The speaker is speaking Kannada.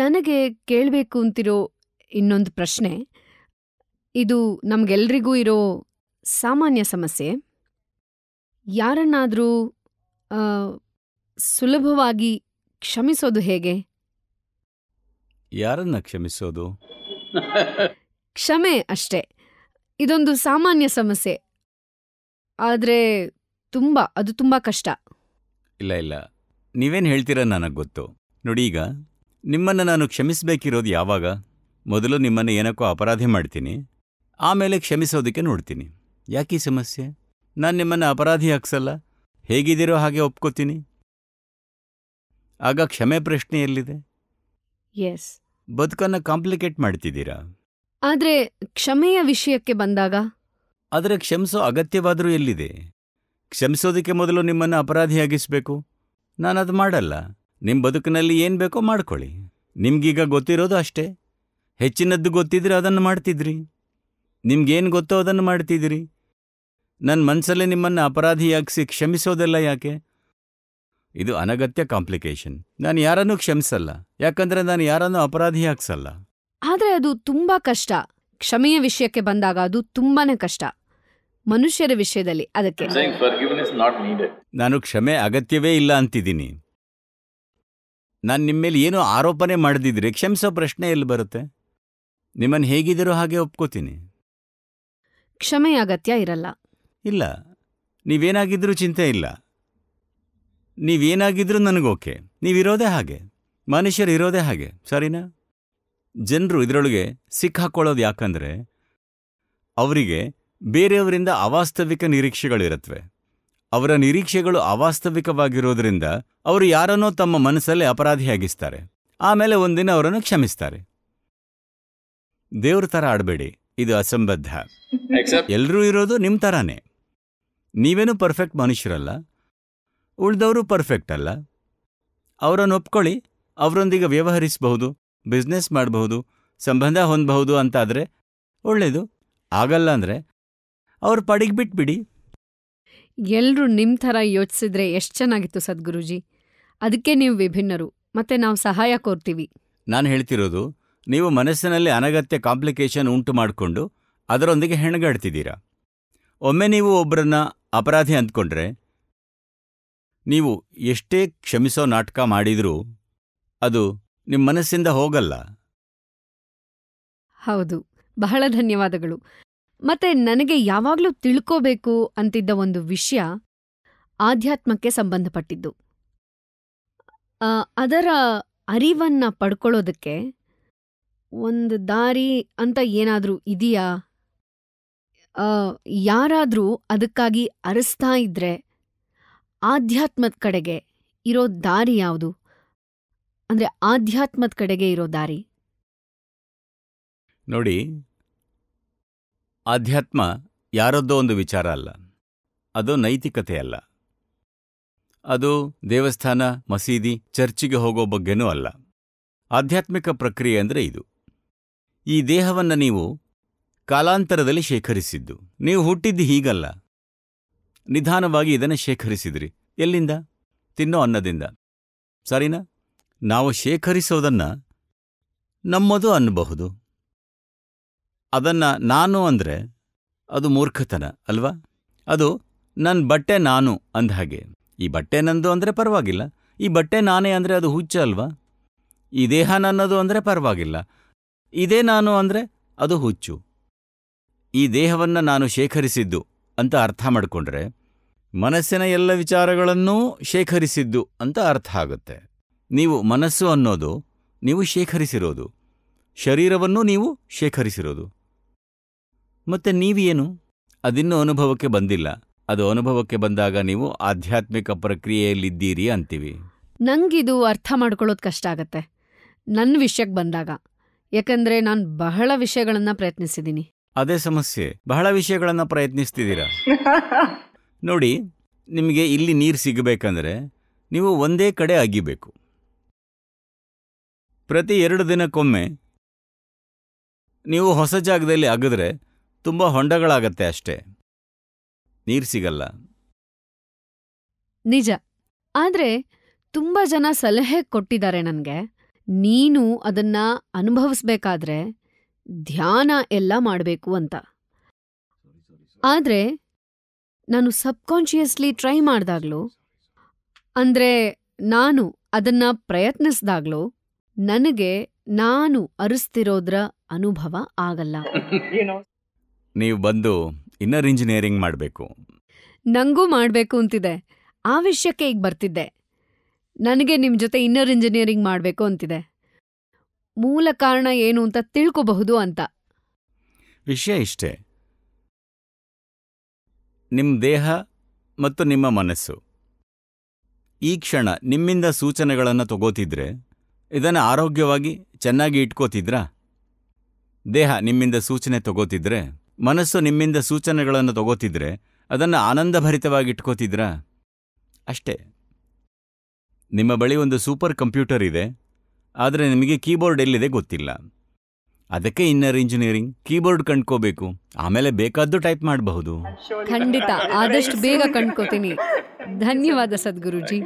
ನನಗೆ ಕೇಳಬೇಕು ಅಂತಿರೋ ಇನ್ನೊಂದು ಪ್ರಶ್ನೆ. ಇದು ನಮ್ಗೆಲ್ರಿಗೂ ಇರೋ ಸಾಮಾನ್ಯ ಸಮಸ್ಯೆ. ಯಾರನ್ನಾದರೂ ಸುಲಭವಾಗಿ ಕ್ಷಮಿಸೋದು ಹೇಗೆ? ಯಾರನ್ನ ಕ್ಷಮಿಸೋದು? ಕ್ಷಮೆ ಅಷ್ಟೇ. ಇದೊಂದು ಸಾಮಾನ್ಯ ಸಮಸ್ಯೆ. ಆದರೆ ತುಂಬಾ ಅದು ತುಂಬಾ ಕಷ್ಟ. ಇಲ್ಲ ಇಲ್ಲ, ನನಗೆ ಹೇಳ್ತೀರ ನೋಡಿ ಈಗ ನಿಮ್ಮನ್ನು ನಾನು ಕ್ಷಮಿಸಬೇಕಿರೋದು ಯಾವಾಗ ಮೊದಲು ನಿಮ್ಮನ್ನು ಏನಕ್ಕೋ ಅಪರಾಧಿ ಮಾಡ್ತೀನಿ ಆಮೇಲೆ ಕ್ಷಮಿಸೋದಕ್ಕೆ ನೋಡ್ತೀನಿ ಯಾಕೆ ಸಮಸ್ಯೆ ನಾನು ನಿಮ್ಮನ್ನು ಅಪರಾಧಿ ಹಾಕ್ಸಲ್ಲ ಹೇಗಿದ್ದೀರೋ ಹಾಗೆ ಒಪ್ಕೋತೀನಿ ಆಗ ಕ್ಷಮೆ ಪ್ರಶ್ನೆ ಎಲ್ಲಿದೆ ಎಸ್ ಬದುಕನ್ನು ಕಾಂಪ್ಲಿಕೇಟ್ ಮಾಡ್ತಿದ್ದೀರಾ ಆದರೆ ಕ್ಷಮೆಯ ವಿಷಯಕ್ಕೆ ಬಂದಾಗ ಆದರೆ ಕ್ಷಮಿಸೋ ಅಗತ್ಯವಾದರೂ ಎಲ್ಲಿದೆ ಕ್ಷಮಿಸೋದಕ್ಕೆ ಮೊದಲು ನಿಮ್ಮನ್ನು ಅಪರಾಧಿಯಾಗಿಸಬೇಕು ನಾನು ಅದು ಮಾಡಲ್ಲ ನಿಮ್ಮ ಬದುಕಿನಲ್ಲಿ ಏನು ಬೇಕೋ ಮಾಡ್ಕೊಳ್ಳಿ ನಿಮಗೀಗ ಗೊತ್ತಿರೋದು ಅಷ್ಟೇ ಹೆಚ್ಚಿನದ್ದು ಗೊತ್ತಿದ್ರೆ ಅದನ್ನು ಮಾಡ್ತಿದ್ರಿ ನಿಮ್ಗೇನು ಗೊತ್ತೋ ಅದನ್ನು ಮಾಡ್ತಿದ್ರಿ ನನ್ನ ಮನಸ್ಸಲ್ಲೇ ನಿಮ್ಮನ್ನು ಅಪರಾಧಿಯಾಗಿಸಿ ಕ್ಷಮಿಸೋದೆಲ್ಲ ಯಾಕೆ ಇದು ಅನಗತ್ಯ ಕಾಂಪ್ಲಿಕೇಶನ್ ನಾನು ಯಾರನ್ನೂ ಕ್ಷಮಿಸಲ್ಲ ಯಾಕಂದ್ರೆ ನಾನು ಯಾರನ್ನೂ ಹಾಕ್ಸಲ್ಲ ಆದರೆ ಅದು ತುಂಬ ಕಷ್ಟ ಕ್ಷಮೆಯ ವಿಷಯಕ್ಕೆ ಬಂದಾಗ ಅದು ತುಂಬಾನೇ ಕಷ್ಟ ಮನುಷ್ಯರ ವಿಷಯದಲ್ಲಿ ಅದಕ್ಕೆ ನಾನು ಕ್ಷಮೆ ಅಗತ್ಯವೇ ಇಲ್ಲ ಅಂತಿದ್ದೀನಿ ನಾನು ನಿಮ್ಮ ಮೇಲೆ ಏನೋ ಆರೋಪನೆ ಮಾಡದಿದ್ರೆ ಕ್ಷಮಿಸೋ ಪ್ರಶ್ನೆ ಎಲ್ಲಿ ಬರುತ್ತೆ ನಿಮ್ಮನ್ನು ಹೇಗಿದ್ದರೂ ಹಾಗೆ ಒಪ್ಕೋತೀನಿ ಕ್ಷಮೆ ಅಗತ್ಯ ಇರಲ್ಲ ಇಲ್ಲ ನೀವೇನಾಗಿದ್ರೂ ಚಿಂತೆ ಇಲ್ಲ ನೀವೇನಾಗಿದ್ರೂ ನನಗೋಕೆ ನೀವಿರೋದೇ ಹಾಗೆ ಮನುಷ್ಯರು ಇರೋದೇ ಹಾಗೆ ಸರಿನಾ ಜನರು ಇದರೊಳಗೆ ಸಿಕ್ಕಾಕೊಳ್ಳೋದು ಯಾಕಂದರೆ ಅವರಿಗೆ ಬೇರೆಯವರಿಂದ ಅವಾಸ್ತವಿಕ ನಿರೀಕ್ಷೆಗಳಿರತ್ವೆ ಅವರ ನಿರೀಕ್ಷೆಗಳು ಅವಾಸ್ತವಿಕವಾಗಿರೋದ್ರಿಂದ ಅವರು ಯಾರನ್ನೋ ತಮ್ಮ ಮನಸ್ಸಲ್ಲಿ ಅಪರಾಧಿಯಾಗಿಸ್ತಾರೆ ಆಮೇಲೆ ಒಂದಿನ ಅವರನ್ನು ಕ್ಷಮಿಸ್ತಾರೆ ದೇವ್ರ ತರ ಆಡಬೇಡಿ ಇದು ಅಸಂಬದ್ಧ ಎಲ್ಲರೂ ಇರೋದು ನಿಮ್ಮ ತರಾನೇ ನೀವೇನು ಪರ್ಫೆಕ್ಟ್ ಮನುಷ್ಯರಲ್ಲ ಉಳ್ದವರು ಪರ್ಫೆಕ್ಟ್ ಅಲ್ಲ ಅವರನ್ನು ಒಪ್ಕೊಳ್ಳಿ ಅವರೊಂದಿಗೆ ವ್ಯವಹರಿಸಬಹುದು ಬಿಸ್ನೆಸ್ ಮಾಡಬಹುದು ಸಂಬಂಧ ಹೊಂದಬಹುದು ಅಂತಾದರೆ ಒಳ್ಳೆಯದು ಆಗಲ್ಲ ಅಂದರೆ ಅವ್ರು ಪಡಿಗೆ ಬಿಟ್ಬಿಡಿ ಎಲ್ರೂ ನಿಮ್ ಥರ ಯೋಚಿಸಿದ್ರೆ ಎಷ್ಟು ಚೆನ್ನಾಗಿತ್ತು ಸದ್ಗುರುಜಿ ಅದಕ್ಕೆ ನೀವು ವಿಭಿನ್ನರು ಮತ್ತೆ ನಾವು ಸಹಾಯ ಕೋರ್ತೀವಿ. ನಾನು ಹೇಳ್ತಿರೋದು, ನೀವು ಮನಸ್ಸಿನಲ್ಲಿ ಅನಗತ್ಯ ಕಾಂಪ್ಲಿಕೇಶನ್ ಉಂಟು ಮಾಡಿಕೊಂಡು ಅದರೊಂದಿಗೆ ಹೆಣಗಾಡ್ತಿದ್ದೀರಾ. ಒಮ್ಮೆ ನೀವು ಒಬ್ರನ್ನ ಅಪರಾಧಿ ಅಂದ್ಕೊಂಡ್ರೆ, ನೀವು ಎಷ್ಟೇ ಕ್ಷಮಿಸೋ ನಾಟಕ ಮಾಡಿದ್ರೂ ಅದು ನಿಮ್ಮ ಮನಸ್ಸಿಂದ ಹೋಗಲ್ಲ. ಹೌದು, ಬಹಳ ಧನ್ಯವಾದಗಳು. ಮತ್ತೆ ನನಗೆ ಯಾವಾಗ್ಲೂ ತಿಳ್ಕೋಬೇಕು ಅಂತಿದ್ದ ಒಂದು ವಿಷಯ ಆಧ್ಯಾತ್ಮಕ್ಕೆ ಸಂಬಂಧಪಟ್ಟಿದ್ದು ಅದರ ಅರಿವನ್ನ ಪಡ್ಕೊಳ್ಳೋದಕ್ಕೆ ಒಂದು ದಾರಿ ಅಂತ ಏನಾದರೂ ಇದೆಯಾ ಯಾರಾದರೂ ಅದಕ್ಕಾಗಿ ಅರಸ್ತಾ ಇದ್ರೆ ಆಧ್ಯಾತ್ಮದ ಕಡೆಗೆ ಇರೋ ದಾರಿ ಯಾವುದು ಅಂದರೆ ಆಧ್ಯಾತ್ಮದ ಕಡೆಗೆ ಇರೋ ದಾರಿ ನೋಡಿ ಆಧ್ಯಾತ್ಮ ಯಾರದ್ದೋ ಒಂದು ವಿಚಾರ ಅಲ್ಲ ಅದು ನೈತಿಕತೆ ಅಲ್ಲ ಅದು ದೇವಸ್ಥಾನ ಮಸೀದಿ ಚರ್ಚಿಗೆ ಹೋಗೋ ಬಗ್ಗೆನೂ ಅಲ್ಲ ಆಧ್ಯಾತ್ಮಿಕ ಪ್ರಕ್ರಿಯೆ ಅಂದರೆ ಇದು ಈ ದೇಹವನ್ನು ನೀವು ಕಾಲಾಂತರದಲ್ಲಿ ಶೇಖರಿಸಿದ್ದು ನೀವು ಹುಟ್ಟಿದ್ದು ಹೀಗಲ್ಲ ನಿಧಾನವಾಗಿ ಇದನ್ನು ಶೇಖರಿಸಿದ್ರಿ ಎಲ್ಲಿಂದ ತಿನ್ನೋ ಅನ್ನದಿಂದ ಸರಿನಾ ನಾವು ಶೇಖರಿಸೋದನ್ನು ನಮ್ಮದು ಅನ್ನಬಹುದು ಅದನ್ನ ನಾನು ಅಂದರೆ ಅದು ಮೂರ್ಖತನ ಅಲ್ವಾ ಅದು ನನ್ನ ಬಟ್ಟೆ ನಾನು ಅಂದ ಹಾಗೆ ಈ ಬಟ್ಟೆ ನಂದು ಅಂದರೆ ಪರವಾಗಿಲ್ಲ ಈ ಬಟ್ಟೆ ನಾನೇ ಅಂದರೆ ಅದು ಹುಚ್ಚ ಅಲ್ವಾ ಈ ದೇಹ ನನ್ನದು ಅಂದರೆ ಪರವಾಗಿಲ್ಲ ಇದೇ ನಾನು ಅಂದರೆ ಅದು ಹುಚ್ಚು ಈ ದೇಹವನ್ನು ನಾನು ಶೇಖರಿಸಿದ್ದು ಅಂತ ಅರ್ಥ ಮಾಡಿಕೊಂಡ್ರೆ ಮನಸ್ಸಿನ ಎಲ್ಲ ವಿಚಾರಗಳನ್ನೂ ಶೇಖರಿಸಿದ್ದು ಅಂತ ಅರ್ಥ ಆಗುತ್ತೆ ನೀವು ಮನಸ್ಸು ಅನ್ನೋದು ನೀವು ಶೇಖರಿಸಿರೋದು ಶರೀರವನ್ನು ನೀವು ಶೇಖರಿಸಿರೋದು ಮತ್ತೆ ನೀವೇನು ಅದಿನ್ನೂ ಅನುಭವಕ್ಕೆ ಬಂದಿಲ್ಲ ಅದು ಅನುಭವಕ್ಕೆ ಬಂದಾಗ ನೀವು ಆಧ್ಯಾತ್ಮಿಕ ಪ್ರಕ್ರಿಯೆಯಲ್ಲಿದ್ದೀರಿ ಅಂತೀವಿ ನಂಗಿದು ಅರ್ಥ ಮಾಡ್ಕೊಳ್ಳೋದು ಕಷ್ಟ ಆಗತ್ತೆ ನನ್ನ ವಿಷಯಕ್ಕೆ ಬಂದಾಗ ಯಾಕಂದ್ರೆ ನಾನು ಬಹಳ ವಿಷಯಗಳನ್ನ ಪ್ರಯತ್ನಿಸಿದ್ದೀನಿ ಅದೇ ಸಮಸ್ಯೆ ಬಹಳ ವಿಷಯಗಳನ್ನ ಪ್ರಯತ್ನಿಸ್ತಿದ್ದೀರಾ ನೋಡಿ ನಿಮಗೆ ಇಲ್ಲಿ ನೀರು ಸಿಗಬೇಕಂದ್ರೆ ನೀವು ಒಂದೇ ಕಡೆ ಅಗಿಬೇಕು ಪ್ರತಿ ಎರಡು ದಿನಕ್ಕೊಮ್ಮೆ ನೀವು ಹೊಸ ಜಾಗದಲ್ಲಿ ಅಗದ್ರೆ ತುಂಬ ಹೊಂಡಗಳಾಗತ್ತೆ ಅಷ್ಟೇ ನೀರ್ ಸಿಗಲ್ಲ ನಿಜ ಆದ್ರೆ ತುಂಬಾ ಜನ ಸಲಹೆ ಕೊಟ್ಟಿದ್ದಾರೆ ನನಗೆ ನೀನು ಅದನ್ನ ಅನುಭವಿಸ್ಬೇಕಾದ್ರೆ ಧ್ಯಾನ ಎಲ್ಲ ಮಾಡಬೇಕು ಅಂತ ಆದ್ರೆ ನಾನು ಸಬ್ಕಾನ್ಶಿಯಸ್ಲಿ ಟ್ರೈ ಮಾಡಿದಾಗ್ಲೂ ಅಂದ್ರೆ ನಾನು ಅದನ್ನ ಪ್ರಯತ್ನಿಸ್ದಾಗ್ಲೂ ನನಗೆ ನಾನು ಅರಿಸ್ತಿರೋದ್ರ ಅನುಭವ ಆಗಲ್ಲ ನೀವು ಬಂದು ಇನ್ನರ್ ಇಂಜಿನಿಯರಿಂಗ್ ಮಾಡಬೇಕು ನಂಗೂ ಮಾಡಬೇಕು ಅಂತಿದೆ ಆ ವಿಷಯಕ್ಕೆ ಈಗ ಬರ್ತಿದ್ದೆ ನನಗೆ ನಿಮ್ಮ ಜೊತೆ ಇನ್ನರ್ ಇಂಜಿನಿಯರಿಂಗ್ ಮಾಡಬೇಕು ಅಂತಿದೆ ಮೂಲ ಕಾರಣ ಏನು ಅಂತ ತಿಳ್ಕೋಬಹುದು ಅಂತ ವಿಷಯ ಇಷ್ಟೇ ನಿಮ್ಮ ದೇಹ ಮತ್ತು ನಿಮ್ಮ ಮನಸ್ಸು ಈ ಕ್ಷಣ ನಿಮ್ಮಿಂದ ಸೂಚನೆಗಳನ್ನು ತಗೋತಿದ್ರೆ ಇದನ್ನು ಆರೋಗ್ಯವಾಗಿ ಚೆನ್ನಾಗಿ ಇಟ್ಕೋತಿದ್ರಾ ದೇಹ ನಿಮ್ಮಿಂದ ಸೂಚನೆ ತಗೋತಿದ್ರೆ ಮನಸ್ಸು ನಿಮ್ಮಿಂದ ಸೂಚನೆಗಳನ್ನು ತಗೋತಿದ್ರೆ ಅದನ್ನು ಆನಂದಭರಿತವಾಗಿಟ್ಕೋತಿದ್ರಾ ಅಷ್ಟೇ ನಿಮ್ಮ ಬಳಿ ಒಂದು ಸೂಪರ್ ಕಂಪ್ಯೂಟರ್ ಇದೆ ಆದರೆ ನಿಮಗೆ ಕೀಬೋರ್ಡ್ ಎಲ್ಲಿದೆ ಗೊತ್ತಿಲ್ಲ ಅದಕ್ಕೆ ಇನ್ನರ್ ಇಂಜಿನಿಯರಿಂಗ್ ಕೀಬೋರ್ಡ್ ಕಂಡ್ಕೋಬೇಕು ಆಮೇಲೆ ಬೇಕಾದ್ದು ಟೈಪ್ ಮಾಡಬಹುದು ಖಂಡಿತ ಆದಷ್ಟು ಬೇಗ ಕಂಡ್ಕೋತೀನಿ ಧನ್ಯವಾದ ಸದ್ಗುರುಜಿ